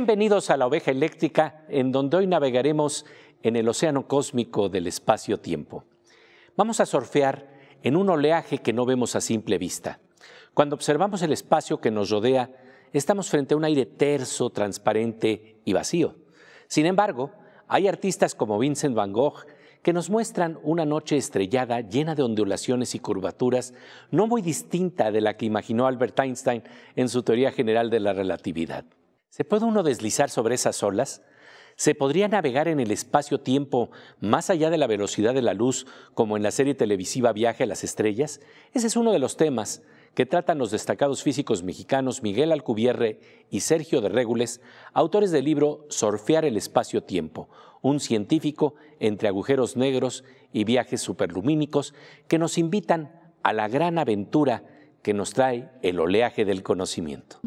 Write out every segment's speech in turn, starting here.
Bienvenidos a la oveja eléctrica, en donde hoy navegaremos en el océano cósmico del espacio-tiempo. Vamos a surfear en un oleaje que no vemos a simple vista. Cuando observamos el espacio que nos rodea, estamos frente a un aire terso, transparente y vacío. Sin embargo, hay artistas como Vincent van Gogh que nos muestran una noche estrellada llena de ondulaciones y curvaturas, no muy distinta de la que imaginó Albert Einstein en su teoría general de la relatividad. ¿Se puede uno deslizar sobre esas olas? ¿Se podría navegar en el espacio-tiempo más allá de la velocidad de la luz, como en la serie televisiva Viaje a las Estrellas? Ese es uno de los temas que tratan los destacados físicos mexicanos Miguel Alcubierre y Sergio de Régules, autores del libro Sorfear el espacio-tiempo, un científico entre agujeros negros y viajes superlumínicos que nos invitan a la gran aventura que nos trae el oleaje del conocimiento.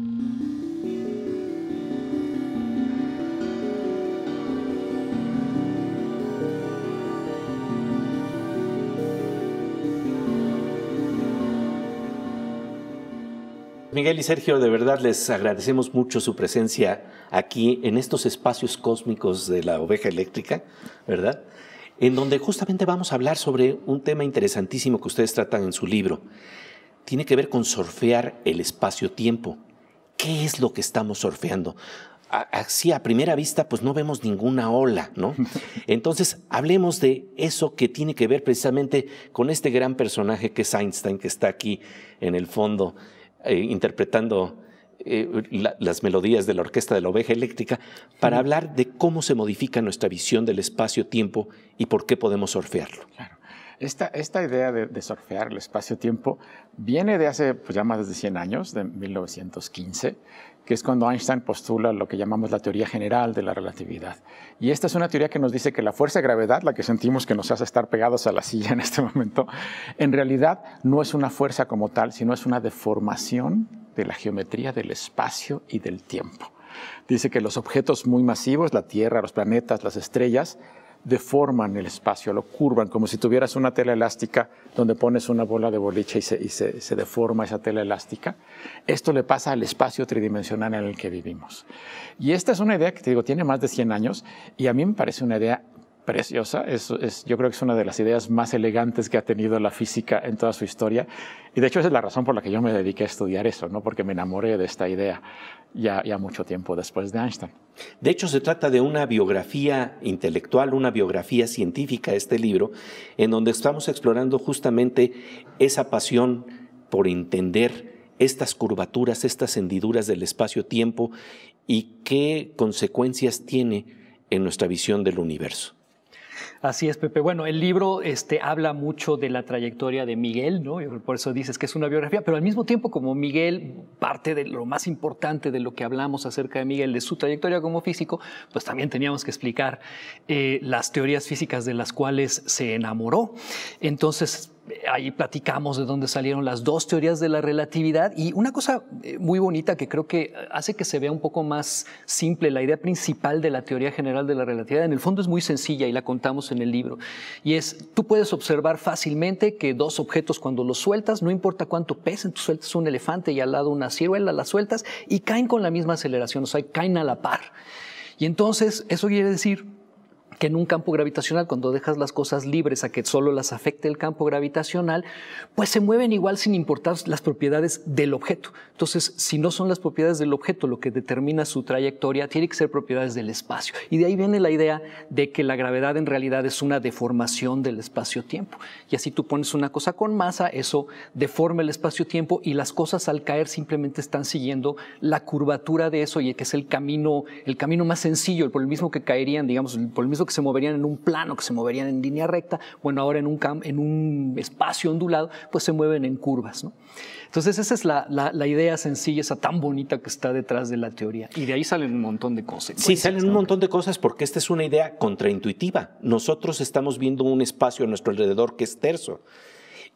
Miguel y Sergio, de verdad les agradecemos mucho su presencia aquí en estos espacios cósmicos de la oveja eléctrica, ¿verdad? En donde justamente vamos a hablar sobre un tema interesantísimo que ustedes tratan en su libro. Tiene que ver con sorfear el espacio-tiempo. ¿Qué es lo que estamos sorfeando? así a primera vista, pues no vemos ninguna ola, ¿no? Entonces, hablemos de eso que tiene que ver precisamente con este gran personaje que es Einstein, que está aquí en el fondo, eh, interpretando eh, las melodías de la Orquesta de la Oveja Eléctrica para hablar de cómo se modifica nuestra visión del espacio-tiempo y por qué podemos surfearlo. Esta, idea de, sorfear el espacio-tiempo viene de hace pues, ya más de 100 años, de 1915, que es cuando Einstein postula lo que llamamos la teoría general de la relatividad. Y esta es una teoría que nos dice que la fuerza de gravedad, la que sentimos que nos hace estar pegados a la silla en este momento, en realidad no es una fuerza como tal, sino es una deformación de la geometría del espacio y del tiempo. Dice que los objetos muy masivos, la Tierra, los planetas, las estrellas, deforman el espacio, lo curvan, como si tuvieras una tela elástica donde pones una bola de boliche y se, se deforma esa tela elástica. Esto le pasa al espacio tridimensional en el que vivimos. Y esta es una idea que te digo, tiene más de 100 años y a mí me parece una idea preciosa. yo creo que es una de las ideas más elegantes que ha tenido la física en toda su historia. Y de hecho es la razón por la que yo me dediqué a estudiar eso, ¿no? porque me enamoré de esta idea ya, ya mucho tiempo después de Einstein. De hecho, se trata de una biografía intelectual, una biografía científica, este libro, en donde estamos explorando justamente esa pasión por entender estas curvaturas, estas hendiduras del espacio-tiempo y qué consecuencias tiene en nuestra visión del universo. Así es, Pepe. Bueno, el libro este, habla mucho de la trayectoria de Miguel, ¿no? Por eso dices que es una biografía, pero al mismo tiempo, como Miguel, parte de lo más importante de lo que hablamos acerca de Miguel, de su trayectoria como físico, pues también teníamos que explicar eh, las teorías físicas de las cuales se enamoró. Entonces, Ahí platicamos de dónde salieron las dos teorías de la relatividad y una cosa eh, muy bonita que creo que hace que se vea un poco más simple la idea principal de la teoría general de la relatividad. En el fondo es muy sencilla y la contamos en el libro. Y es, tú puedes observar fácilmente que dos objetos cuando los sueltas, no importa cuánto pesen, tú sueltas un elefante y al lado una ciruela, las sueltas y caen con la misma aceleración, o sea, caen a la par. Y entonces eso quiere decir que en un campo gravitacional, cuando dejas las cosas libres a que solo las afecte el campo gravitacional, pues se mueven igual sin importar las propiedades del objeto. Entonces, si no son las propiedades del objeto lo que determina su trayectoria, tiene que ser propiedades del espacio. Y de ahí viene la idea de que la gravedad en realidad es una deformación del espacio-tiempo. Y así tú pones una cosa con masa, eso deforma el espacio-tiempo y las cosas al caer simplemente están siguiendo la curvatura de eso y que es el camino, el camino más sencillo, por el mismo que caerían, digamos, por el mismo que se moverían en un plano, que se moverían en línea recta, bueno, ahora en un, en un espacio ondulado, pues se mueven en curvas. ¿no? Entonces esa es la, idea sencilla, esa tan bonita que está detrás de la teoría. Y de ahí salen un montón de cosas. Sí, salen un montón de cosas porque esta es una idea contraintuitiva. Nosotros estamos viendo un espacio a nuestro alrededor que es terso.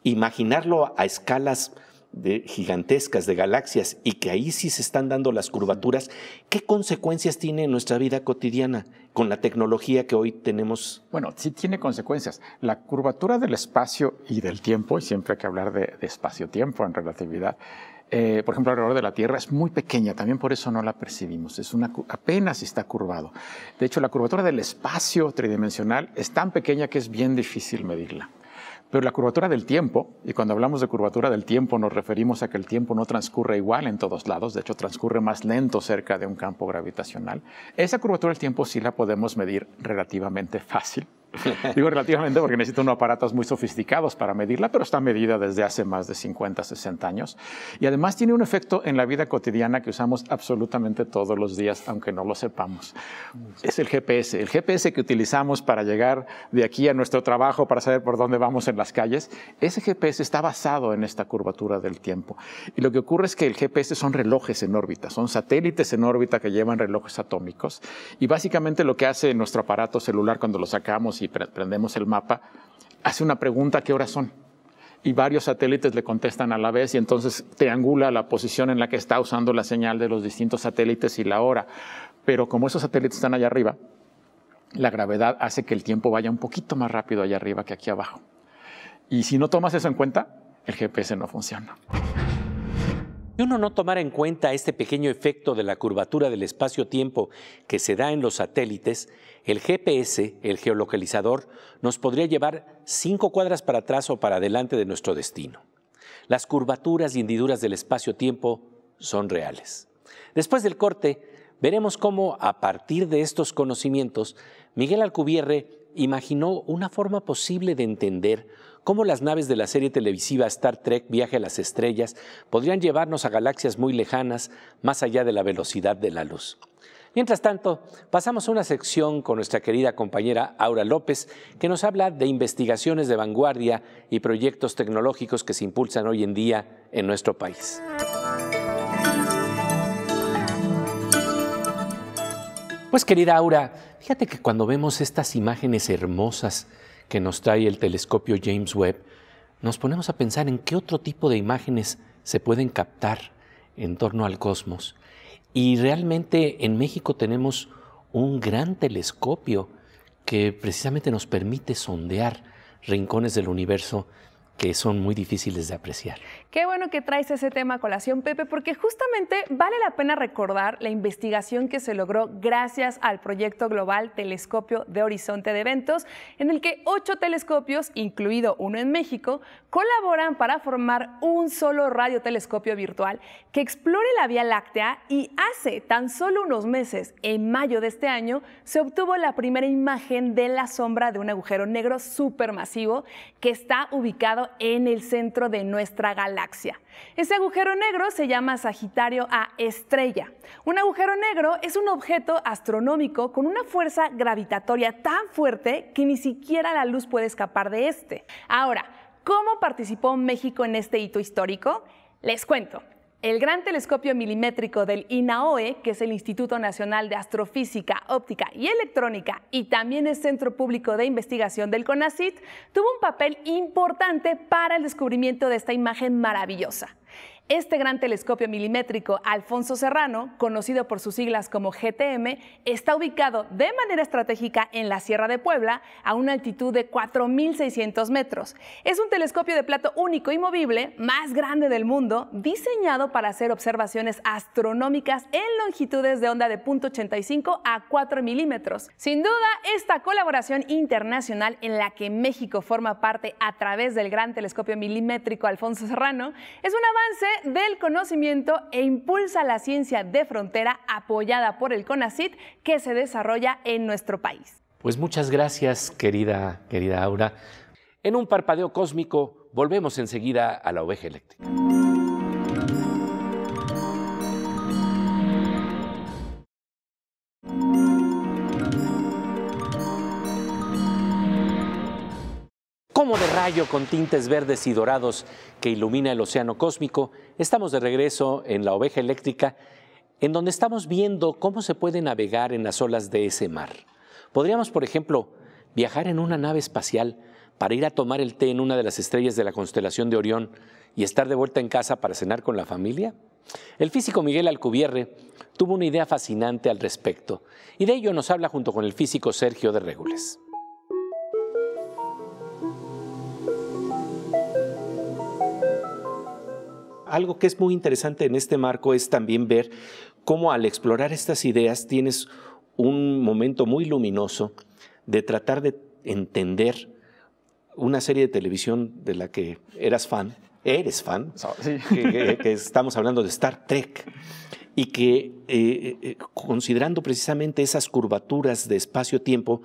Imaginarlo a escalas de gigantescas de galaxias y que ahí sí se están dando las curvaturas, ¿qué consecuencias tiene nuestra vida cotidiana con la tecnología que hoy tenemos? Bueno, sí tiene consecuencias. La curvatura del espacio y del tiempo, y siempre hay que hablar de, espacio-tiempo en relatividad, eh, por ejemplo, alrededor de la Tierra es muy pequeña, también por eso no la percibimos, es una, apenas está curvado. De hecho, la curvatura del espacio tridimensional es tan pequeña que es bien difícil medirla. Pero la curvatura del tiempo, y cuando hablamos de curvatura del tiempo nos referimos a que el tiempo no transcurre igual en todos lados, de hecho transcurre más lento cerca de un campo gravitacional, esa curvatura del tiempo sí la podemos medir relativamente fácil Digo relativamente porque necesito unos aparatos muy sofisticados para medirla, pero está medida desde hace más de 50, 60 años. Y además tiene un efecto en la vida cotidiana que usamos absolutamente todos los días, aunque no lo sepamos. Es el GPS. El GPS que utilizamos para llegar de aquí a nuestro trabajo, para saber por dónde vamos en las calles, ese GPS está basado en esta curvatura del tiempo. Y lo que ocurre es que el GPS son relojes en órbita, son satélites en órbita que llevan relojes atómicos. Y básicamente lo que hace nuestro aparato celular cuando lo sacamos y prendemos el mapa, hace una pregunta, ¿qué horas son? Y varios satélites le contestan a la vez y entonces triangula la posición en la que está usando la señal de los distintos satélites y la hora. Pero como esos satélites están allá arriba, la gravedad hace que el tiempo vaya un poquito más rápido allá arriba que aquí abajo. Y si no tomas eso en cuenta, el GPS no funciona. Si uno no tomara en cuenta este pequeño efecto de la curvatura del espacio-tiempo que se da en los satélites, el GPS, el geolocalizador, nos podría llevar cinco cuadras para atrás o para adelante de nuestro destino. Las curvaturas y hendiduras del espacio-tiempo son reales. Después del corte, veremos cómo, a partir de estos conocimientos, Miguel Alcubierre imaginó una forma posible de entender cómo las naves de la serie televisiva Star Trek Viaje a las Estrellas podrían llevarnos a galaxias muy lejanas, más allá de la velocidad de la luz. Mientras tanto, pasamos a una sección con nuestra querida compañera Aura López, que nos habla de investigaciones de vanguardia y proyectos tecnológicos que se impulsan hoy en día en nuestro país. Pues querida Aura, fíjate que cuando vemos estas imágenes hermosas que nos trae el telescopio James Webb, nos ponemos a pensar en qué otro tipo de imágenes se pueden captar en torno al cosmos. Y realmente en México tenemos un gran telescopio que precisamente nos permite sondear rincones del universo que son muy difíciles de apreciar. Qué bueno que traes ese tema a colación, Pepe, porque justamente vale la pena recordar la investigación que se logró gracias al proyecto global Telescopio de Horizonte de Eventos, en el que ocho telescopios, incluido uno en México, colaboran para formar un solo radiotelescopio virtual que explore la Vía Láctea y hace tan solo unos meses, en mayo de este año, se obtuvo la primera imagen de la sombra de un agujero negro supermasivo que está ubicado en el centro de nuestra galaxia. Ese agujero negro se llama Sagitario A estrella. Un agujero negro es un objeto astronómico con una fuerza gravitatoria tan fuerte que ni siquiera la luz puede escapar de este. Ahora, ¿cómo participó México en este hito histórico? Les cuento. El Gran Telescopio Milimétrico del INAOE, que es el Instituto Nacional de Astrofísica, Óptica y Electrónica, y también es Centro Público de Investigación del CONACIT, tuvo un papel importante para el descubrimiento de esta imagen maravillosa. Este gran telescopio milimétrico Alfonso Serrano, conocido por sus siglas como GTM, está ubicado de manera estratégica en la Sierra de Puebla a una altitud de 4.600 metros. Es un telescopio de plato único y movible más grande del mundo, diseñado para hacer observaciones astronómicas en longitudes de onda de 0.85 a 4 milímetros. Sin duda, esta colaboración internacional en la que México forma parte a través del gran telescopio milimétrico Alfonso Serrano es un avance del conocimiento e impulsa la ciencia de frontera apoyada por el CONACIT que se desarrolla en nuestro país. Pues muchas gracias, querida, querida Aura. En un parpadeo cósmico, volvemos enseguida a la oveja eléctrica. como de rayo con tintes verdes y dorados que ilumina el océano cósmico, estamos de regreso en la oveja eléctrica, en donde estamos viendo cómo se puede navegar en las olas de ese mar. Podríamos, por ejemplo, viajar en una nave espacial para ir a tomar el té en una de las estrellas de la constelación de Orión y estar de vuelta en casa para cenar con la familia? El físico Miguel Alcubierre tuvo una idea fascinante al respecto, y de ello nos habla junto con el físico Sergio de Régules. algo que es muy interesante en este marco es también ver cómo al explorar estas ideas tienes un momento muy luminoso de tratar de entender una serie de televisión de la que eras fan, eres fan, que, estamos hablando de Star Trek, y que eh, eh, considerando precisamente esas curvaturas de espacio-tiempo,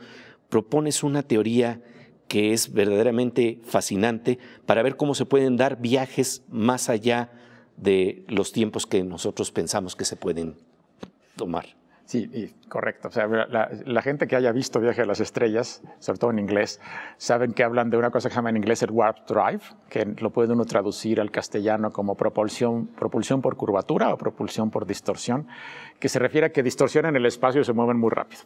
propones una teoría que es verdaderamente fascinante para ver cómo se pueden dar viajes más allá de los tiempos que nosotros pensamos que se pueden tomar. Sí, correcto. O sea, la, gente que haya visto Viaje a las Estrellas, sobre todo en inglés, saben que hablan de una cosa que se llama en inglés el warp drive, que lo puede uno traducir al castellano como propulsión, propulsión por curvatura o propulsión por distorsión, que se refiere a que distorsionan el espacio y se mueven muy rápido.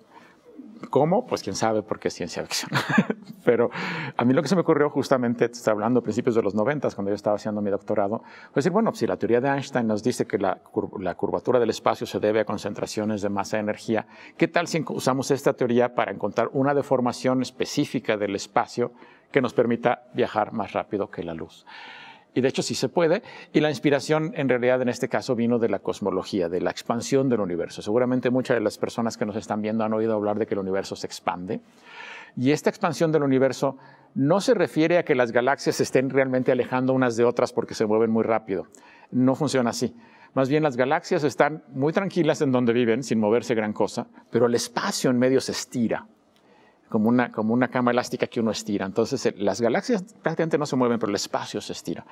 ¿Cómo? Pues quién sabe, porque es ciencia ficción. Pero a mí lo que se me ocurrió justamente, está hablando a principios de los 90, cuando yo estaba haciendo mi doctorado, fue decir, bueno, si la teoría de Einstein nos dice que la, la curvatura del espacio se debe a concentraciones de masa de energía, ¿qué tal si usamos esta teoría para encontrar una deformación específica del espacio que nos permita viajar más rápido que la luz? y de hecho sí se puede, y la inspiración en realidad en este caso vino de la cosmología, de la expansión del universo. Seguramente muchas de las personas que nos están viendo han oído hablar de que el universo se expande, y esta expansión del universo no se refiere a que las galaxias estén realmente alejando unas de otras porque se mueven muy rápido. No funciona así. Más bien las galaxias están muy tranquilas en donde viven, sin moverse gran cosa, pero el espacio en medio se estira como una, como una cama elástica que uno estira. Entonces, eh, las galaxias prácticamente no se mueven, pero el espacio se estira.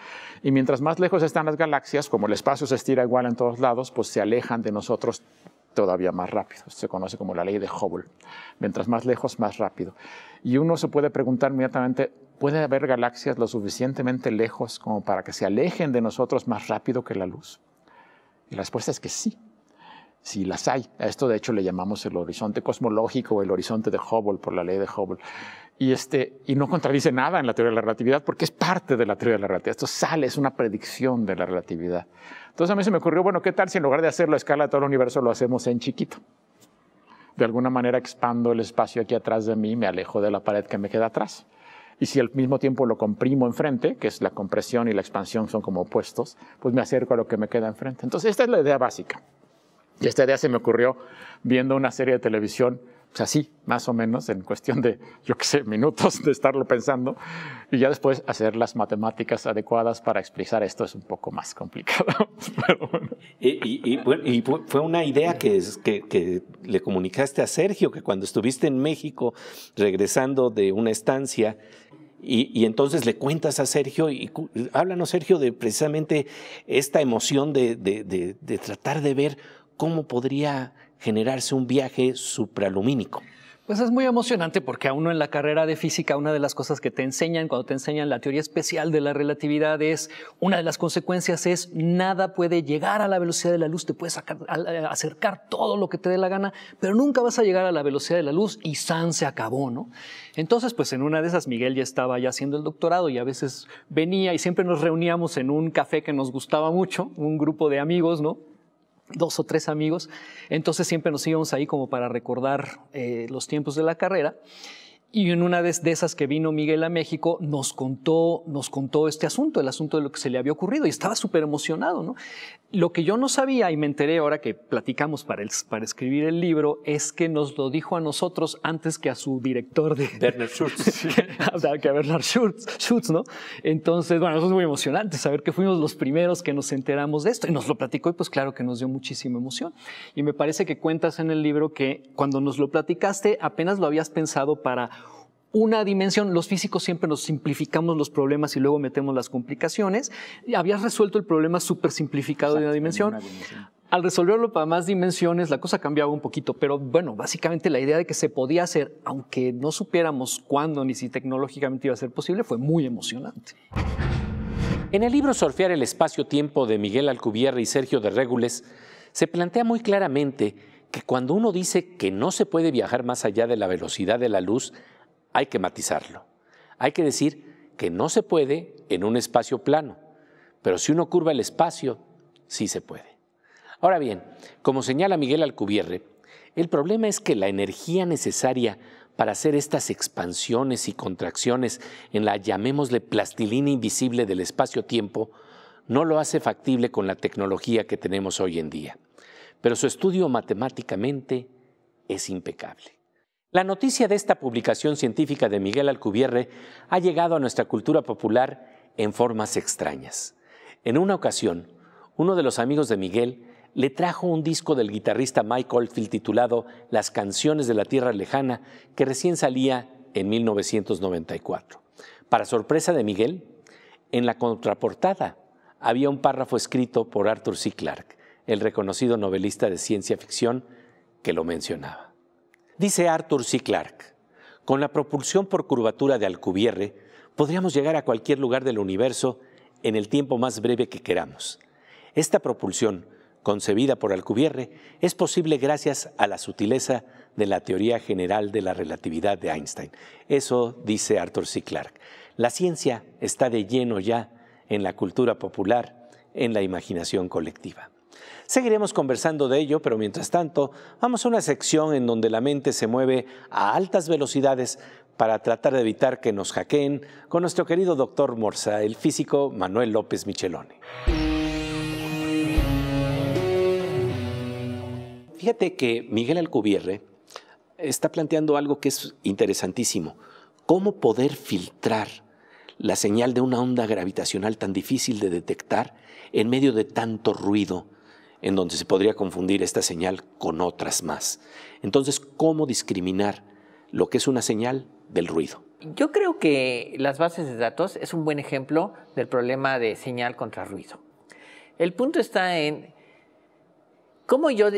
Y mientras más lejos están las galaxias, como el espacio se estira igual en todos lados, pues se alejan de nosotros todavía más rápido. Esto se conoce como la ley de Hubble. Mientras más lejos, más rápido. Y uno se puede preguntar inmediatamente, ¿puede haber galaxias lo suficientemente lejos como para que se alejen de nosotros más rápido que la luz? Y la respuesta es que sí si las hay. A esto de hecho le llamamos el horizonte cosmológico o el horizonte de Hubble por la ley de Hubble. Y, este, y no contradice nada en la teoría de la relatividad porque es parte de la teoría de la relatividad. Esto sale, es una predicción de la relatividad. Entonces a mí se me ocurrió, bueno, ¿qué tal si en lugar de hacerlo la escala de todo el universo lo hacemos en chiquito? De alguna manera expando el espacio aquí atrás de mí, me alejo de la pared que me queda atrás. Y si al mismo tiempo lo comprimo enfrente, que es la compresión y la expansión son como opuestos, pues me acerco a lo que me queda enfrente. Entonces esta es la idea básica. Y esta idea se me ocurrió viendo una serie de televisión, sea pues así, más o menos, en cuestión de, yo qué sé, minutos de estarlo pensando, y ya después hacer las matemáticas adecuadas para expresar esto es un poco más complicado. y, fue una idea que, que le comunicaste a Sergio, que cuando estuviste en México, regresando de una estancia, y, entonces le cuentas a Sergio y háblanos, Sergio, de precisamente esta emoción de, de tratar de ver cómo podría generarse un viaje supralumínico. Pues es muy emocionante porque a uno en la carrera de física una de las cosas que te enseñan cuando te enseñan la teoría especial de la relatividad es una de las consecuencias es nada puede llegar a la velocidad de la luz, te puedes eh, acercar todo lo que te dé la gana, pero nunca vas a llegar a la velocidad de la luz y san se acabó, ¿no? Entonces, pues en una de esas Miguel ya estaba ya haciendo el doctorado y a veces venía y siempre nos reuníamos en un café que nos gustaba mucho, un grupo de amigos, ¿no? dos o tres amigos, entonces siempre nos íbamos ahí como para recordar eh, los tiempos de la carrera. Y en una de, esas que vino Miguel a México, nos contó, nos contó este asunto, el asunto de lo que se le había ocurrido, y estaba súper emocionado. ¿no? Lo que yo no sabía, y me enteré ahora que platicamos para, para escribir el libro, es que nos lo dijo a nosotros antes que a su director de... Bernard Schultz. sea, que a Bernard Schultz, Schultz, ¿no? Entonces, bueno, eso es muy emocionante, saber que fuimos los primeros que nos enteramos de esto. Y nos lo platicó y pues claro que nos dio muchísima emoción. Y me parece que cuentas en el libro que cuando nos lo platicaste apenas lo habías pensado para una dimensión. Los físicos siempre nos simplificamos los problemas y luego metemos las complicaciones. Habías resuelto el problema súper simplificado de una dimensión. Al resolverlo para más dimensiones, la cosa cambiaba un poquito, pero bueno, básicamente la idea de que se podía hacer, aunque no supiéramos cuándo ni si tecnológicamente iba a ser posible, fue muy emocionante. En el libro Surfear el espacio-tiempo de Miguel Alcubierre y Sergio de Régules, se plantea muy claramente que cuando uno dice que no se puede viajar más allá de la velocidad de la luz, hay que matizarlo. Hay que decir que no se puede en un espacio plano, pero si uno curva el espacio, sí se puede. Ahora bien, como señala Miguel Alcubierre, el problema es que la energía necesaria para hacer estas expansiones y contracciones en la llamémosle plastilina invisible del espacio-tiempo no lo hace factible con la tecnología que tenemos hoy en día. Pero su estudio matemáticamente es impecable. La noticia de esta publicación científica de Miguel Alcubierre ha llegado a nuestra cultura popular en formas extrañas. En una ocasión, uno de los amigos de Miguel le trajo un disco del guitarrista Mike Oldfield titulado Las canciones de la Tierra Lejana, que recién salía en 1994. Para sorpresa de Miguel, en la contraportada había un párrafo escrito por Arthur C. Clarke, el reconocido novelista de ciencia ficción, que lo mencionaba. Dice Arthur C. Clarke, con la propulsión por curvatura de Alcubierre, podríamos llegar a cualquier lugar del universo en el tiempo más breve que queramos. Esta propulsión, concebida por Alcubierre, es posible gracias a la sutileza de la teoría general de la relatividad de Einstein. Eso dice Arthur C. Clarke. La ciencia está de lleno ya en la cultura popular, en la imaginación colectiva. Seguiremos conversando de ello, pero mientras tanto, vamos a una sección en donde la mente se mueve a altas velocidades para tratar de evitar que nos hackeen con nuestro querido doctor Morza, el físico Manuel López Micheloni. Fíjate que Miguel Alcubierre está planteando algo que es interesantísimo. ¿Cómo poder filtrar la señal de una onda gravitacional tan difícil de detectar en medio de tanto ruido? en donde se podría confundir esta señal con otras más. Entonces, ¿cómo discriminar lo que es una señal del ruido? Yo creo que las bases de datos es un buen ejemplo del problema de señal contra ruido. El punto está en cómo, yo,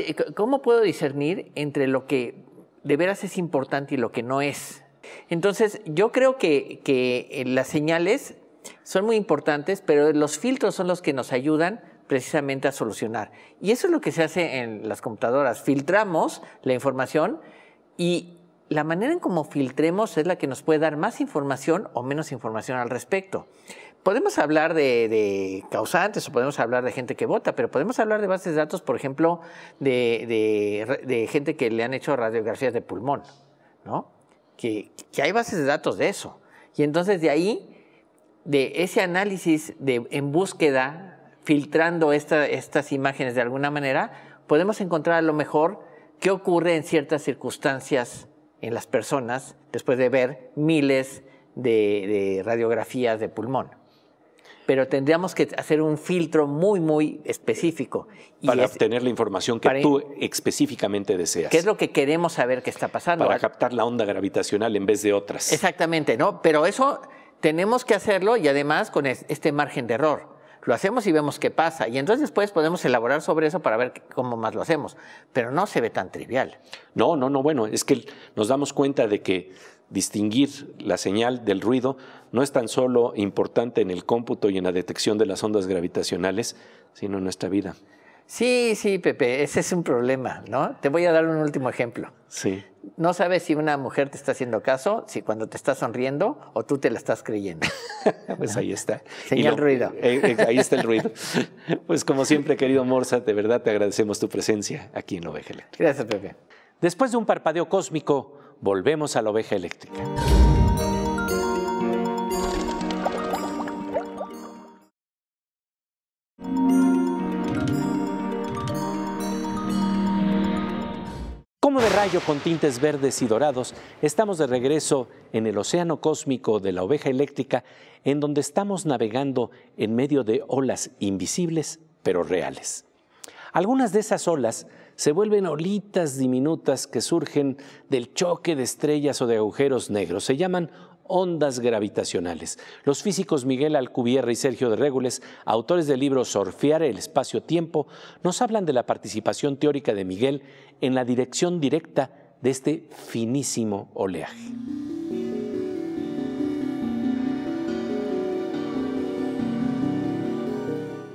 puedo discernir entre lo que de veras es importante y lo que no es. Entonces, yo creo que, que eh, las señales son muy importantes, pero los filtros son los que nos ayudan precisamente a solucionar. Y eso es lo que se hace en las computadoras. Filtramos la información y la manera en cómo filtremos es la que nos puede dar más información o menos información al respecto. Podemos hablar de, causantes o podemos hablar de gente que vota, pero podemos hablar de bases de datos, por ejemplo, de, gente que le han hecho radiografías de pulmón, ¿no? Que, hay bases de datos de eso. Y entonces de ahí, de ese análisis de, en búsqueda filtrando estas imágenes de alguna manera, podemos encontrar a lo mejor qué ocurre en ciertas circunstancias en las personas después de ver miles de, radiografías de pulmón pero tendríamos que hacer un filtro muy, muy específico. para obtener la información que tú específicamente deseas. ¿Qué es lo que queremos saber que está pasando? Para captar la onda gravitacional en vez de otras. Exactamente, ¿no? Pero eso tenemos que hacerlo y además con este margen de error lo hacemos y vemos qué pasa. Y entonces después podemos elaborar sobre eso para ver cómo más lo hacemos. Pero no se ve tan trivial. No, no, no. Bueno, es que nos damos cuenta de que distinguir la señal del ruido no es tan solo importante en el cómputo y en la detección de las ondas gravitacionales, sino en nuestra vida. Sí, sí, Pepe, ese es un problema, ¿no? Te voy a dar un último ejemplo. Sí. No sabes si una mujer te está haciendo caso, si cuando te está sonriendo o tú te la estás creyendo. pues ahí está. Señal ruido. Eh, eh, ahí está el ruido. pues como siempre, querido Morsa, de verdad te agradecemos tu presencia aquí en Oveja Eléctrica. Gracias, Pepe. Después de un parpadeo cósmico, volvemos a la Oveja Eléctrica. con tintes verdes y dorados, estamos de regreso en el océano cósmico de la oveja eléctrica, en donde estamos navegando en medio de olas invisibles pero reales. Algunas de esas olas se vuelven olitas diminutas que surgen del choque de estrellas o de agujeros negros. Se llaman ondas gravitacionales. Los físicos Miguel Alcubierre y Sergio de Régules, autores del libro Sorfear el espacio-tiempo, nos hablan de la participación teórica de Miguel en la dirección directa de este finísimo oleaje.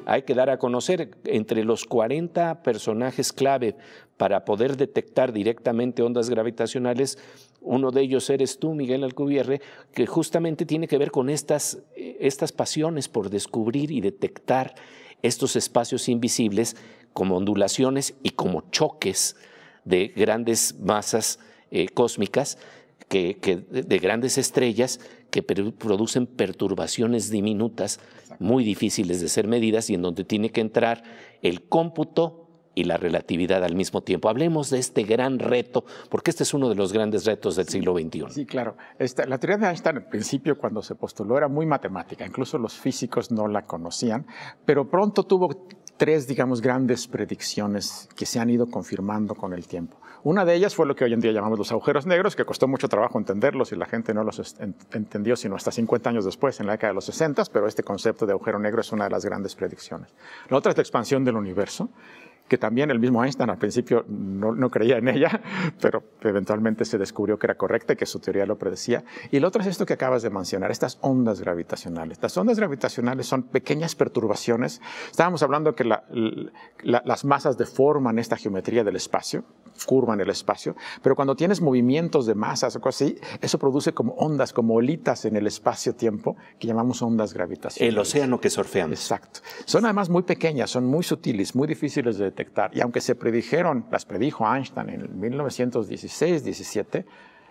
hay que dar a conocer entre los 40 personajes clave para poder detectar directamente ondas gravitacionales. Uno de ellos eres tú, Miguel Alcubierre, que justamente tiene que ver con estas, estas pasiones por descubrir y detectar estos espacios invisibles como ondulaciones y como choques de grandes masas eh, cósmicas, de grandes estrellas que producen perturbaciones diminutas muy difíciles de ser medidas y en donde tiene que entrar el cómputo y la relatividad al mismo tiempo. Hablemos de este gran reto, porque este es uno de los grandes retos del siglo XXI. Sí, claro. la teoría de Einstein al principio, cuando se postuló, era muy matemática. Incluso los físicos no la conocían, pero pronto tuvo tres, digamos, grandes predicciones que se han ido confirmando con el tiempo. Una de ellas fue lo que hoy en día llamamos los agujeros negros, que costó mucho trabajo entenderlos y la gente no los entendió sino hasta 50 años después, en la década de los 60, pero este concepto de agujero negro es una de las grandes predicciones. La otra es la expansión del universo que también el mismo Einstein al principio no, no, creía en ella, pero eventualmente se descubrió que era correcta y que su teoría lo predecía. Y el otro es esto que acabas de mencionar, estas ondas gravitacionales. Las ondas gravitacionales son pequeñas perturbaciones. Estábamos hablando que las masas deforman esta geometría del espacio, curvan el espacio, pero cuando tienes movimientos de masas o cosas así, eso produce como ondas, como olitas en el espacio-tiempo que llamamos ondas gravitacionales. El océano que surfeamos. Exacto. Son además muy pequeñas, son muy sutiles, muy difíciles de y aunque se predijeron, las predijo Einstein en 1916-17,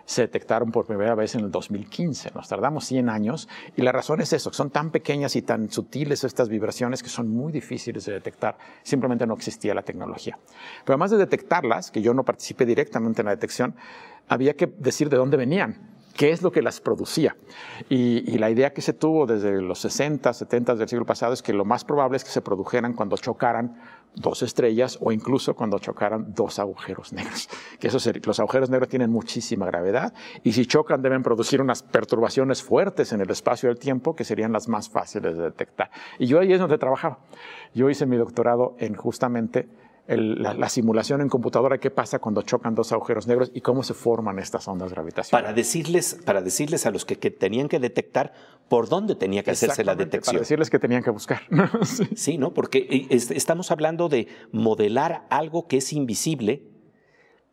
se detectaron por primera vez en el 2015. Nos tardamos 100 años y la razón es eso, son tan pequeñas y tan sutiles estas vibraciones que son muy difíciles de detectar. Simplemente no existía la tecnología. Pero además de detectarlas, que yo no participé directamente en la detección, había que decir de dónde venían qué es lo que las producía. Y, y, la idea que se tuvo desde los 60, 70 del siglo pasado es que lo más probable es que se produjeran cuando chocaran dos estrellas o incluso cuando chocaran dos agujeros negros. Que eso los agujeros negros tienen muchísima gravedad y si chocan deben producir unas perturbaciones fuertes en el espacio del tiempo que serían las más fáciles de detectar. Y yo ahí es donde trabajaba. Yo hice mi doctorado en justamente la, simulación en computadora, qué pasa cuando chocan dos agujeros negros y cómo se forman estas ondas gravitacionales. Para decirles, para decirles a los que, tenían que detectar por dónde tenía que hacerse la detección. Para decirles que tenían que buscar. sí. ¿no? Porque eh, estamos hablando de modelar algo que es invisible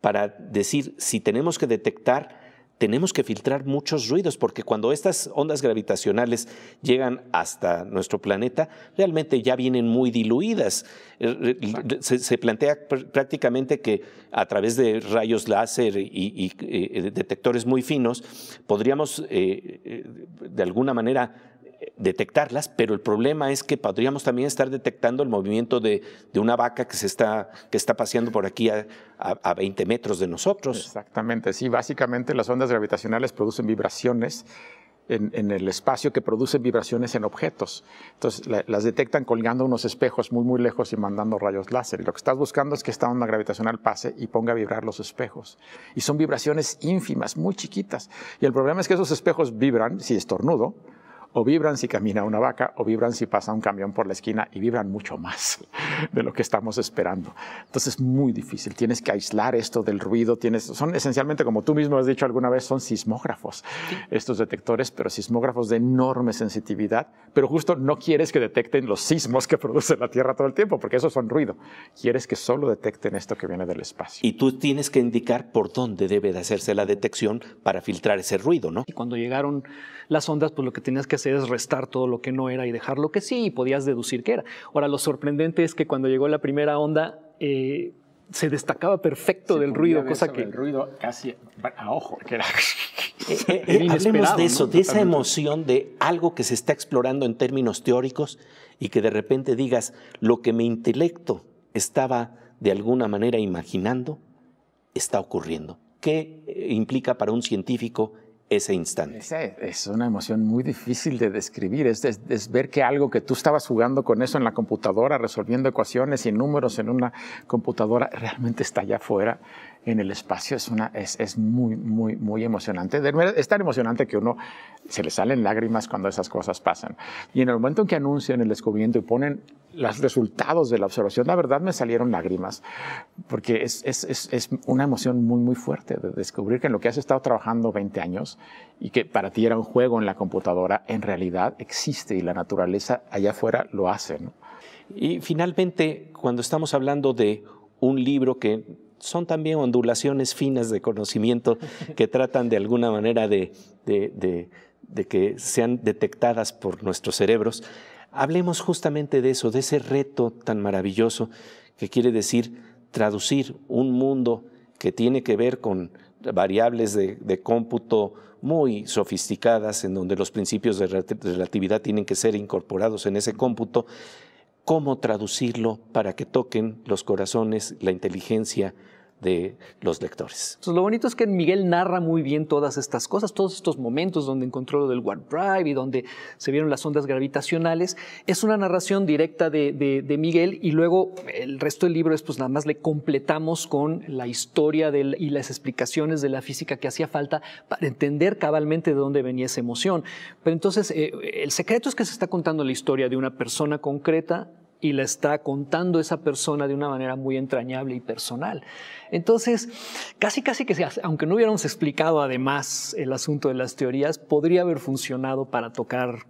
para decir si tenemos que detectar tenemos que filtrar muchos ruidos, porque cuando estas ondas gravitacionales llegan hasta nuestro planeta, realmente ya vienen muy diluidas. Eh, se, plantea prácticamente que a través de rayos láser y, eh, detectores muy finos, podríamos eh, de alguna manera detectarlas, pero el problema es que podríamos también estar detectando el movimiento de, una vaca que se está, que está paseando por aquí a, a, 20 metros de nosotros. Exactamente, sí, básicamente las ondas gravitacionales producen vibraciones en, el espacio que producen vibraciones en objetos. Entonces las detectan colgando unos espejos muy, muy lejos y mandando rayos láser. lo que estás buscando es que esta onda gravitacional pase y ponga a vibrar los espejos. Y son vibraciones ínfimas, muy chiquitas. Y el problema es que esos espejos vibran, si estornudo, o vibran si camina una vaca, o vibran si pasa un camión por la esquina, y vibran mucho más de lo que estamos esperando. Entonces es muy difícil, tienes que aislar esto del ruido, tienes, son esencialmente, como tú mismo has dicho alguna vez, son sismógrafos estos detectores, pero sismógrafos de enorme sensitividad, pero justo no quieres que detecten los sismos que produce la Tierra todo el tiempo, porque esos son ruido. Quieres que solo detecten esto que viene del espacio. Y tú tienes que indicar por dónde debe de hacerse la detección para filtrar ese ruido, ¿no? Y cuando llegaron las ondas, pues lo que tenías que es restar todo lo que no era y dejar lo que sí, y podías deducir que era. Ahora, lo sorprendente es que cuando llegó la primera onda, eh, se destacaba perfecto del ruido, cosa que... El ruido casi a ojo, que era... Eh, eh, hablemos de eso, de esa emoción de algo que se está explorando en términos teóricos y que de repente digas, lo que mi intelecto estaba de alguna manera imaginando, está ocurriendo. ¿Qué implica para un científico ese instante. es una emoción muy difícil de describir, es, es, ver que algo que tú estabas jugando con eso en la computadora, resolviendo ecuaciones y números en una computadora, realmente está allá afuera en el espacio es, una, es, muy, muy, muy emocionante. Es tan emocionante que uno se le salen lágrimas cuando esas cosas pasan. Y en el momento en que anuncian el descubrimiento y ponen los resultados de la observación, la verdad me salieron lágrimas, porque es, una emoción muy, muy fuerte de descubrir que en lo que has estado trabajando 20 años y que para ti era un juego en la computadora, en realidad existe y la naturaleza allá afuera lo hace. Y finalmente, cuando estamos hablando de un libro que son también ondulaciones finas de conocimiento que tratan de alguna manera de, que sean detectadas por nuestros cerebros. Hablemos justamente de eso, de ese reto tan maravilloso que quiere decir traducir un mundo que tiene que ver con variables de, cómputo muy sofisticadas, en donde los principios de relatividad tienen que ser incorporados en ese cómputo, cómo traducirlo para que toquen los corazones, la inteligencia, de los lectores. Entonces, lo bonito es que Miguel narra muy bien todas estas cosas, todos estos momentos donde encontró lo del warp drive y donde se vieron las ondas gravitacionales. Es una narración directa de, Miguel y luego el resto del libro es pues nada más le completamos con la historia del, y las explicaciones de la física que hacía falta para entender cabalmente de dónde venía esa emoción. Pero entonces, eh, el secreto es que se está contando la historia de una persona concreta y la está contando esa persona de una manera muy entrañable y personal. Entonces, casi, casi que, aunque no hubiéramos explicado además el asunto de las teorías, podría haber funcionado para tocar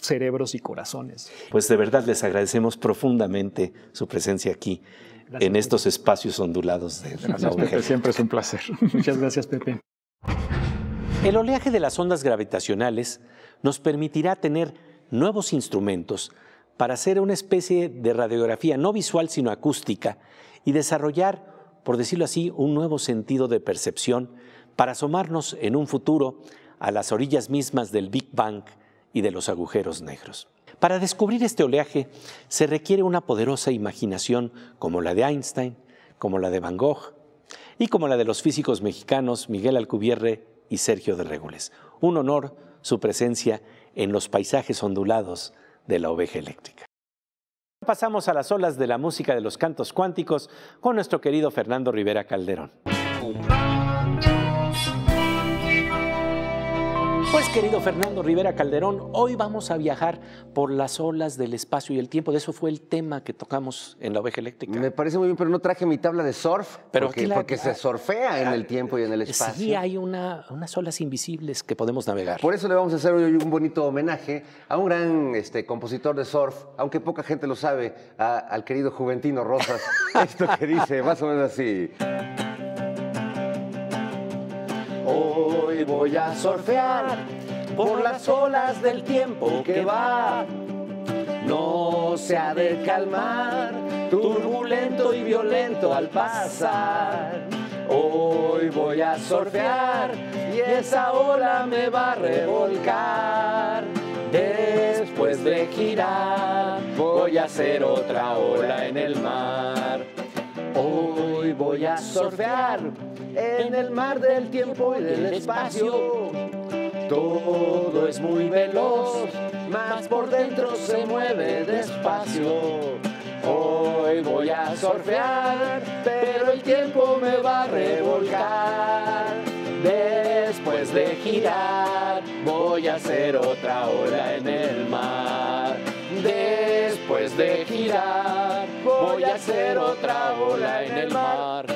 cerebros y corazones. Pues de verdad les agradecemos profundamente su presencia aquí, en estos espacios ondulados de la mujeres. Siempre es un placer. Muchas gracias, Pepe. El oleaje de las ondas gravitacionales nos permitirá tener nuevos instrumentos para hacer una especie de radiografía, no visual, sino acústica, y desarrollar, por decirlo así, un nuevo sentido de percepción para asomarnos en un futuro a las orillas mismas del Big Bang y de los agujeros negros. Para descubrir este oleaje se requiere una poderosa imaginación como la de Einstein, como la de Van Gogh y como la de los físicos mexicanos Miguel Alcubierre y Sergio de Régules. Un honor su presencia en los paisajes ondulados de la oveja eléctrica. Pasamos a las olas de la música de los cantos cuánticos con nuestro querido Fernando Rivera Calderón. Pues querido Fernando Rivera Calderón, hoy vamos a viajar por las olas del espacio y el tiempo. De eso fue el tema que tocamos en la oveja eléctrica. Me parece muy bien, pero no traje mi tabla de surf, pero porque, se surfea en el tiempo y en el espacio. Sí, hay unas olas invisibles que podemos navegar. Por eso le vamos a hacer hoy un bonito homenaje a un gran este, compositor de surf, aunque poca gente lo sabe, al querido Juventino Rosas. Esto que dice, más o menos así. Hoy voy a surfear por las olas del tiempo que va. No se ha de calmar, turbulento y violento al pasar. Hoy voy a surfear y esa ola me va a revolcar. Después de girar, voy a hacer otra ola en el mar. Hoy voy a surfear en el mar del tiempo y del espacio. Todo es muy veloz, más por dentro se mueve despacio. Hoy voy a surfear, pero el tiempo me va a revolcar. Después de girar, voy a hacer otra ola en el mar. Después de girar Voy a hacer otra ola en el mar.